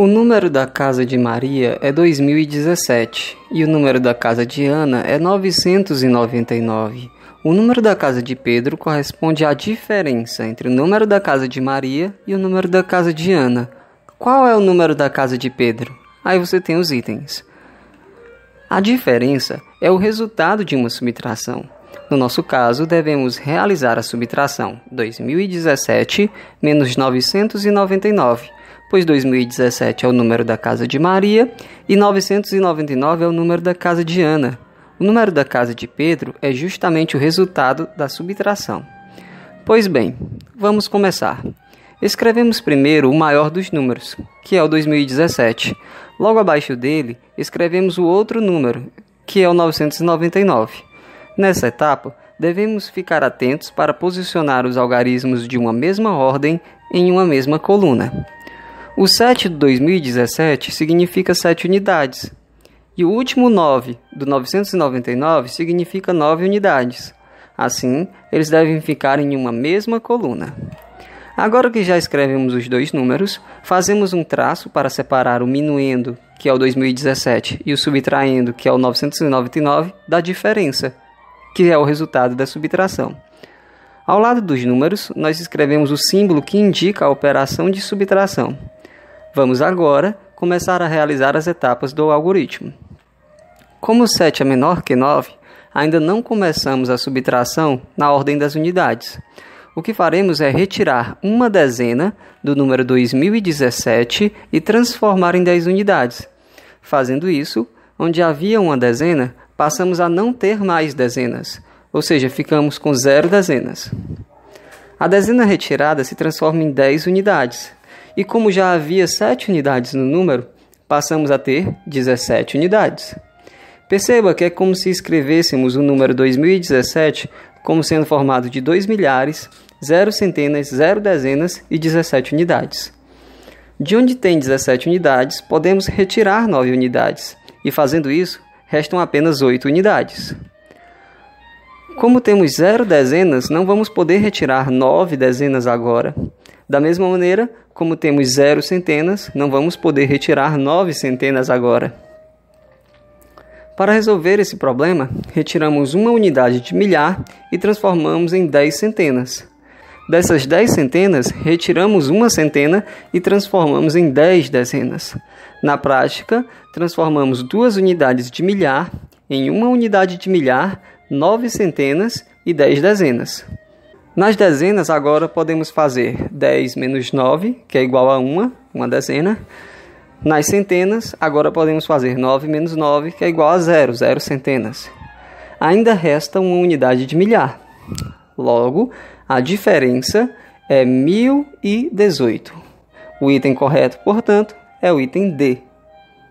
O número da casa de Maria é 2017 e o número da casa de Ana é 999. O número da casa de Pedro corresponde à diferença entre o número da casa de Maria e o número da casa de Ana. Qual é o número da casa de Pedro? Aí você tem os itens. A diferença é o resultado de uma subtração. No nosso caso, devemos realizar a subtração 2017 menos 999 pois 2017 é o número da casa de Maria e 999 é o número da casa de Ana. O número da casa de Pedro é justamente o resultado da subtração. Pois bem, vamos começar. Escrevemos primeiro o maior dos números, que é o 2017. Logo abaixo dele, escrevemos o outro número, que é o 999. Nessa etapa, devemos ficar atentos para posicionar os algarismos de uma mesma ordem em uma mesma coluna. O 7 de 2017 significa 7 unidades, e o último 9 do 999 significa 9 unidades. Assim, eles devem ficar em uma mesma coluna. Agora que já escrevemos os dois números, fazemos um traço para separar o minuendo, que é o 2017, e o subtraendo, que é o 999, da diferença, que é o resultado da subtração. Ao lado dos números, nós escrevemos o símbolo que indica a operação de subtração. Vamos agora começar a realizar as etapas do algoritmo. Como 7 é menor que 9, ainda não começamos a subtração na ordem das unidades. O que faremos é retirar uma dezena do número 2017 e transformar em 10 unidades. Fazendo isso, onde havia uma dezena, passamos a não ter mais dezenas, ou seja, ficamos com zero dezenas. A dezena retirada se transforma em 10 unidades, e como já havia 7 unidades no número, passamos a ter 17 unidades. Perceba que é como se escrevêssemos o número 2017 como sendo formado de 2 milhares, 0 centenas, 0 dezenas e 17 unidades. De onde tem 17 unidades, podemos retirar 9 unidades, e fazendo isso, restam apenas 8 unidades. Como temos 0 dezenas, não vamos poder retirar 9 dezenas agora, da mesma maneira, como temos zero centenas, não vamos poder retirar nove centenas agora. Para resolver esse problema, retiramos uma unidade de milhar e transformamos em 10 centenas. Dessas 10 centenas, retiramos uma centena e transformamos em 10 dezenas. Na prática, transformamos duas unidades de milhar em uma unidade de milhar, 9 centenas e 10 dezenas. Nas dezenas, agora podemos fazer 10 menos 9, que é igual a 1, uma dezena. Nas centenas, agora podemos fazer 9 menos 9, que é igual a 0, 0 centenas. Ainda resta uma unidade de milhar. Logo, a diferença é 1018. O item correto, portanto, é o item D.